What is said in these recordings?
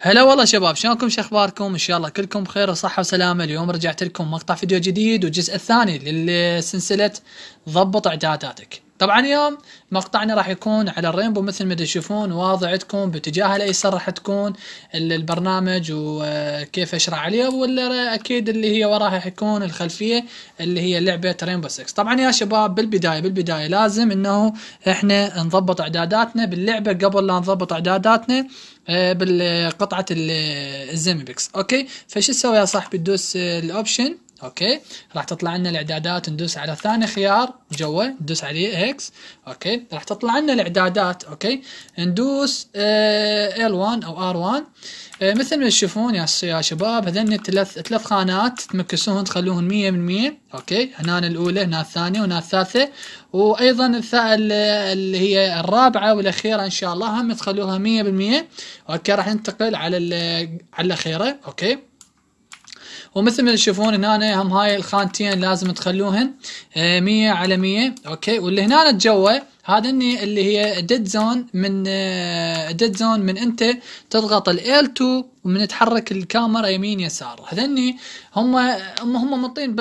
هلا والله شباب شلونكم شو اخباركم ان شاء الله كلكم بخير وصحه وسلامه اليوم رجعت لكم مقطع فيديو جديد والجزء الثاني لسلسله ضبط اعداداتك طبعا اليوم مقطعنا راح يكون على الرينبو مثل ما تشوفون واضح عندكم باتجاه الايسر راح تكون البرنامج وكيف اشرح عليه ولا اكيد اللي هي وراها راح يكون الخلفيه اللي هي لعبه رينبو 6 طبعا يا شباب بالبدايه بالبدايه لازم انه احنا نضبط اعداداتنا باللعبه قبل لا نضبط اعداداتنا آه، بالقطعه الزيمبكس اوكي فشو تسوي يا صاحبي تدوس الاوبشن اوكي راح تطلع لنا الاعدادات ندوس على ثاني خيار جوا ندوس عليه اكس اوكي راح تطلع لنا الاعدادات اوكي ندوس آه، ال 1 او ار 1 آه، مثل ما تشوفون يا يا شباب هذن ثلاث ثلاث خانات تمكسوهم تخلوهم 100% اوكي هنا الاولى هنا الثانيه وهنا الثالثه وايضا اللي هي الرابعه والاخيره ان شاء الله هم تخلوها 100% اوكي راح ننتقل على على الاخيره اوكي ومثل ما تشوفون هنا هم هاي الخانتين لازم تخلوهن 100 آه، على 100 اوكي واللي هنا جوا هذني اللي هي ديد زون من ديد آه، زون من انت تضغط ال 2 ومن تحرك الكاميرا يمين يسار هذني هم هم هم مطين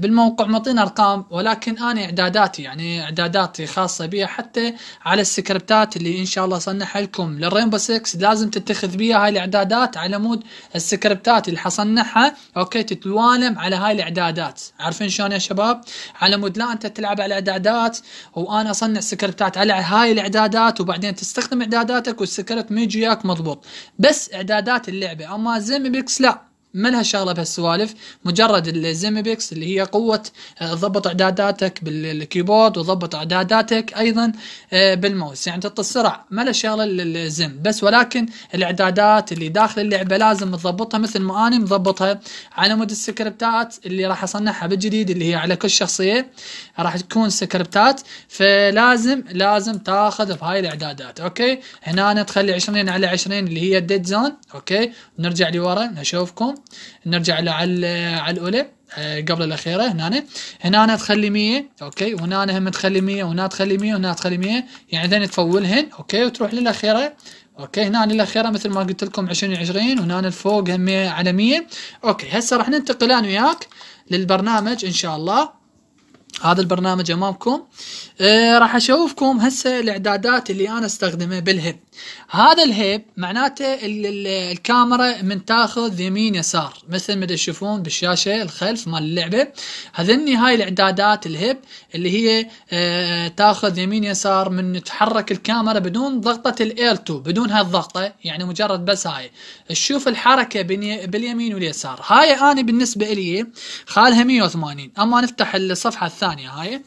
بالموقع مطين ارقام ولكن انا اعداداتي يعني اعداداتي خاصه بي حتى على السكريبتات اللي ان شاء الله اصنعها لكم للرينبو 6 لازم تتخذ بيها هاي الاعدادات على مود السكريبتات اللي حصنعها اوكي تتوالم على هاي الاعدادات عارفين شلون يا شباب على مود لا انت تلعب على الاعدادات وانا اصنع السكرت بتاعت على هاي الاعدادات وبعدين تستخدم اعداداتك والسكرت ما يجي وياك مضبوط بس اعدادات اللعبه اما زين بيكس لا ما لها شغله بهالسوالف مجرد الزيمبيكس اللي هي قوه آه، ضبط اعداداتك بالكيبورد وضبط اعداداتك ايضا آه، بالماوس يعني تعطي السرع ما لها شغله الزم بس ولكن الاعدادات اللي داخل اللعبه لازم تضبطها مثل ما انا مضبطها على مود السكريبتات اللي راح اصنعها بالجديد اللي هي على كل شخصيه راح تكون سكريبتات فلازم لازم تاخذ بهاي الاعدادات اوكي هنا تخلي 20 على 20 اللي هي الديد زون اوكي نرجع لورا نشوفكم نرجع على على الاولى آه، قبل الاخيره هنا أنا. هنا أنا تخلي 100 اوكي وهنا أنا هم تخلي 100 وهنا تخلي 100 وهنا تخلي 100 يعني اذا تفولهن اوكي وتروح للاخيره اوكي هنا للاخيره مثل ما قلت لكم 20 20 وهنا الفوق هم على 100 اوكي هسه راح ننتقل انا وياك للبرنامج ان شاء الله هذا البرنامج امامكم آه راح اشوفكم هسه الاعدادات اللي انا استخدمها بالهيب هذا الهيب معناته الكاميرا من تاخذ يمين يسار مثل ما تشوفون بالشاشه الخلف مال اللعبه هذني هاي الاعدادات الهيب اللي هي آه تاخذ يمين يسار من تحرك الكاميرا بدون ضغطه الاير 2 بدون هالضغطه يعني مجرد بس هاي تشوف الحركه باليمين واليسار هاي انا بالنسبه لي خالها 180 اما نفتح الصفحه الثانيه الثانيه هاي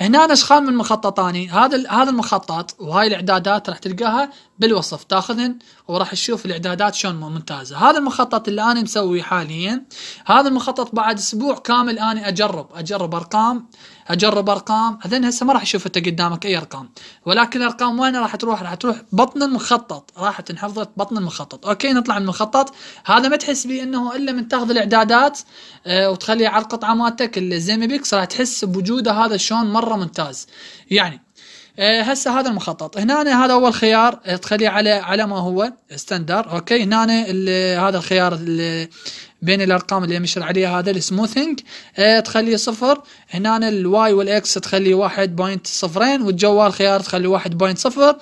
هنا سخان من مخططاني هذا هذا المخطط وهاي الاعدادات راح تلقاها بالوصف تاخذن وراح تشوف الاعدادات شلون ممتازه هذا المخطط اللي انا مسويه حاليا هذا المخطط بعد اسبوع كامل انا اجرب اجرب ارقام اجرب ارقام هذين هسه ما راح اشوف انت قدامك اي ارقام ولكن الارقام وين راح تروح راح تروح بطن المخطط راح تنحفظ بطن المخطط اوكي نطلع من المخطط هذا ما تحس به انه الا من تاخذ الاعدادات أه وتخليه على القطعه مالتك الزيمي بيكس راح تحس بوجوده هذا شلون مره ممتاز يعني آه، هسه هذا المخطط هنا هذا اول خيار آه، تخليه على على ما هو ستاندر اوكي هنا هذا الخيار اللي بين الارقام اللي مشر عليها هذا السموثنج اه تخليه صفر هنا الواي والاكس تخليه واحد بوينت صفرين والجوال خيار تخليه واحد بوينت صفر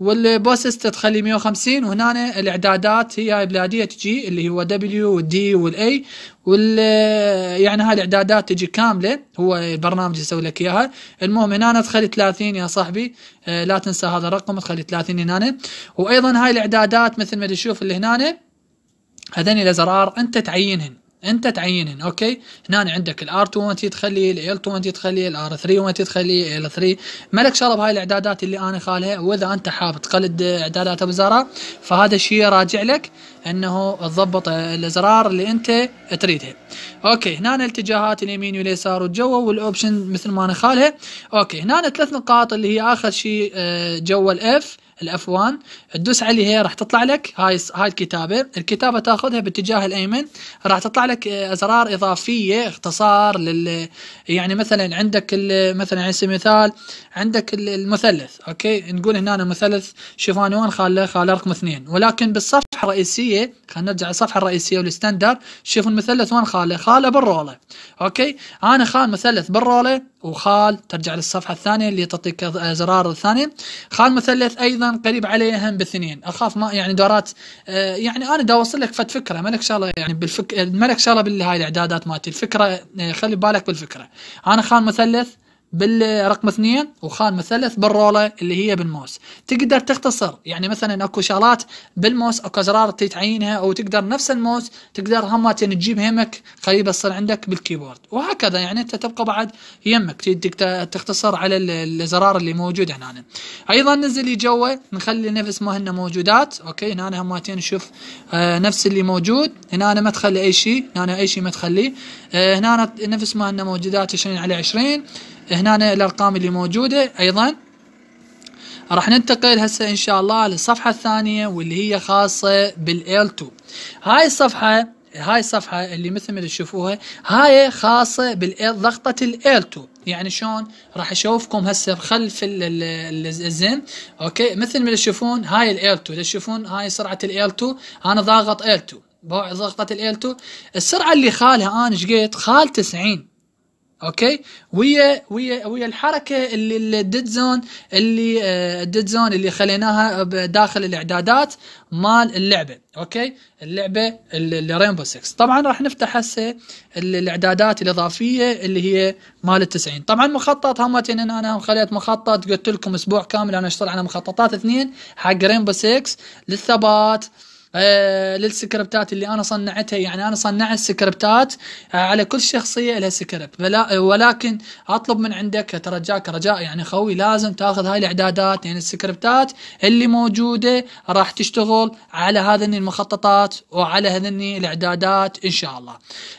والبوسس تدخلي 150 وهنا الاعدادات هي بلاديه تجي اللي هو دبليو والدي والاي وال يعني هاي الاعدادات تجي كامله هو البرنامج يسوي لك اياها المهم هنا تخلي 30 يا صاحبي آه، لا تنسى هذا الرقم تخلي 30 هنا وايضا هاي الاعدادات مثل ما تشوف اللي هنا هذني الازرار انت تعينهن انت تعينهن اوكي هنا عندك الار 2 وانت تخليه ال 2 وانت تخليه الار 3 وانت تخليه ال 3 مالك شرب بهاي الاعدادات اللي انا خالها واذا انت حاب تقلد اعدادات بزرار فهذا الشيء راجع لك انه تضبط الازرار اللي انت تريدها اوكي هنا الاتجاهات اليمين واليسار والجو والاوبشن مثل ما انا خالها اوكي هنا ثلاث نقاط اللي هي اخر شيء آه، جوا الاف الاف 1 تدوس عليها راح تطلع لك هاي هاي الكتابه الكتابه تاخذها باتجاه الايمن راح تطلع لك آه، ازرار اضافيه اختصار لل يعني مثلا عندك مثلا على سبيل المثال عندك المثلث اوكي نقول هنا مثلث شوف انا وين خاله خاله رقم اثنين ولكن بالصف صفحه رئيسيه خلينا نرجع للصفحه الرئيسيه والستاندر شوف المثلث وين خاله خاله بالروله اوكي انا خال مثلث بالروله وخال ترجع للصفحه الثانيه اللي تعطيك زرار الثانيه خال مثلث ايضا قريب عليه هم باثنين اخاف ما يعني دورات آه، يعني انا دا اوصل لك فد فكره ملك شغله يعني بالفك ملك شغله بالهاي الاعدادات مالتي الفكره آه، خلي بالك بالفكره انا خال مثلث بالرقم اثنين وخان مثلث بالرولة اللي هي بالموس تقدر تختصر يعني مثلا اكو شغلات بالموس اكو ازرار تعينها او تقدر نفس الموس تقدر هم تجيب همك قريبة تصير عندك بالكيبورد وهكذا يعني انت تبقى بعد يمك تختصر على الازرار اللي موجود هنا ايضا نزلي جوا نخلي نفس ما هن موجودات اوكي هنا هما نشوف آه نفس اللي موجود هنا ما تخلي اي شيء هنا اي شيء ما تخليه آه هنا نفس ما هن موجودات 20 على 20 هنا الارقام اللي موجوده ايضا راح ننتقل هسه ان شاء الله للصفحه الثانيه واللي هي خاصه بال2 هاي الصفحه هاي الصفحة اللي مثل ما تشوفوها هاي خاصة ضغطة ال 2 يعني شلون راح اشوفكم هسه خلف الزن اوكي مثل ما تشوفون هاي ال 2 تشوفون هاي سرعة ال 2 انا ضاغط ال 2 ضغطة ال 2 السرعة اللي خالها انا شقيت خال 90 اوكي ويا ويا ويا الحركه اللي الديد زون اللي الديد آه، زون اللي خليناها داخل الاعدادات مال اللعبه اوكي اللعبه الرينبو 6 طبعا راح نفتح هسه الاعدادات الاضافيه اللي هي مال ال 90 طبعا مخطط همت ان انا خليت مخطط قلت لكم اسبوع كامل انا اشتغل على مخططات اثنين حق رينبو 6 للثبات آه للسكربتات اللي انا صنعتها يعني انا صنعت سكربتات آه، على كل شخصيه لها سكربت آه، ولكن اطلب من عندك اترجاك رجاء يعني خوي لازم تاخذ هاي الاعدادات يعني السكربتات اللي موجوده راح تشتغل على هذني المخططات وعلى هذني الاعدادات ان شاء الله.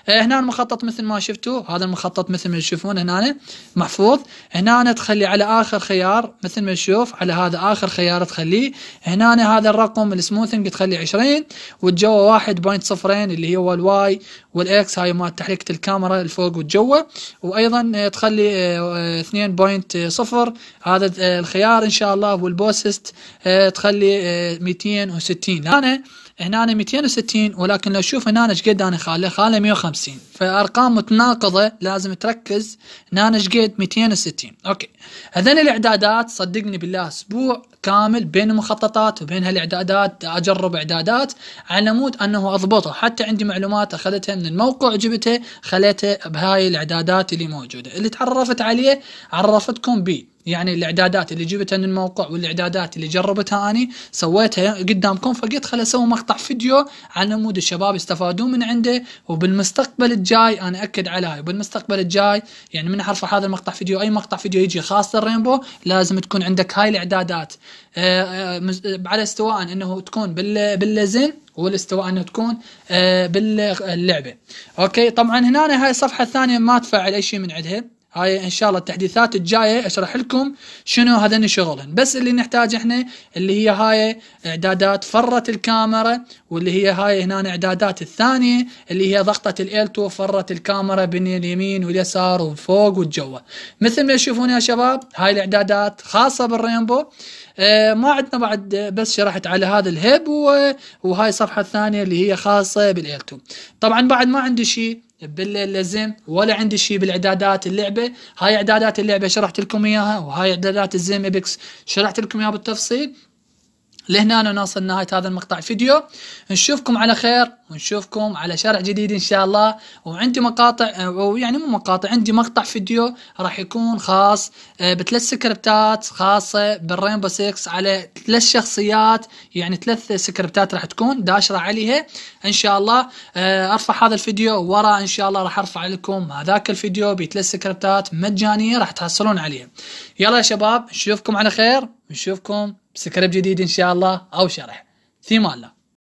آه، هنا المخطط مثل ما شفتوا هذا المخطط مثل ما تشوفون هنا محفوظ هنا تخلي على اخر خيار مثل ما تشوف على هذا اخر خيار تخليه هنا هذا الرقم السموثنج تخلي 20 صفرين والجوا واحد بوينت صفرين اللي هو الواي والاكس هاي مال تحريكة الكاميرا الفوق والجوا وايضا آه، تخلي آه، آه، اثنين بوينت صفر هذا الخيار ان شاء الله والبوسست تخلي 260 انا هنا أنا 260 ولكن لو شوف هنا ايش قد انا خاله خاله 150 فارقام متناقضه لازم تركز هنا ايش قد 260 اوكي هذين الاعدادات صدقني بالله اسبوع كامل بين المخططات وبين هالاعدادات اجرب اعدادات على مود انه اضبطه حتى عندي معلومات اخذتها من الموقع جبتها خليتها بهاي الاعدادات اللي موجوده اللي تعرفت عليه عرفتكم بيه يعني الاعدادات اللي جبتها من الموقع والاعدادات اللي جربتها اني سويتها قدامكم فقلت خل اسوي مقطع فيديو على مود الشباب يستفادون من عنده وبالمستقبل الجاي انا اكد على وبالمستقبل الجاي يعني من حرف هذا المقطع فيديو اي مقطع فيديو يجي خاص للرينبو لازم تكون عندك هاي الاعدادات آه، آه، على استواء انه تكون باللزن والاستواء انه تكون آه، باللعبه اوكي طبعا هنا هاي الصفحه الثانيه ما تفعل اي شيء من عندها هاي ان شاء الله التحديثات الجايه اشرح لكم شنو هذين شغلهن بس اللي نحتاج احنا اللي هي هاي اعدادات فرة الكاميرا واللي هي هاي هنا اعدادات الثانيه اللي هي ضغطه ال2 فرة الكاميرا بين اليمين واليسار وفوق والجوا مثل ما تشوفون يا شباب هاي الاعدادات خاصه بالرينبو اه ما عندنا بعد بس شرحت على هذا الهيب وهاي الصفحه الثانيه اللي هي خاصه بال2 طبعا بعد ما عندي شيء بالليل لزين ولا عندي شيء بالاعدادات اللعبه هاي اعدادات اللعبه شرحت لكم اياها وهاي اعدادات الزين ابيكس شرحت لكم اياها بالتفصيل لهنا نوصل نهاية هذا المقطع فيديو نشوفكم على خير ونشوفكم على شرح جديد إن شاء الله وعندي مقاطع أو يعني مو مقاطع عندي مقطع فيديو راح يكون خاص آه، بثلاث سكريبتات خاصة بالرينبو 6 على ثلاث شخصيات يعني ثلاث سكريبتات راح تكون داشرة عليها إن شاء الله آه، أرفع هذا الفيديو ورا إن شاء الله راح أرفع لكم هذاك الفيديو بثلاث سكريبتات مجانية راح تحصلون عليها يلا يا شباب نشوفكم على خير بنشوفكم بسكريب جديد ان شاء الله او شرح في الله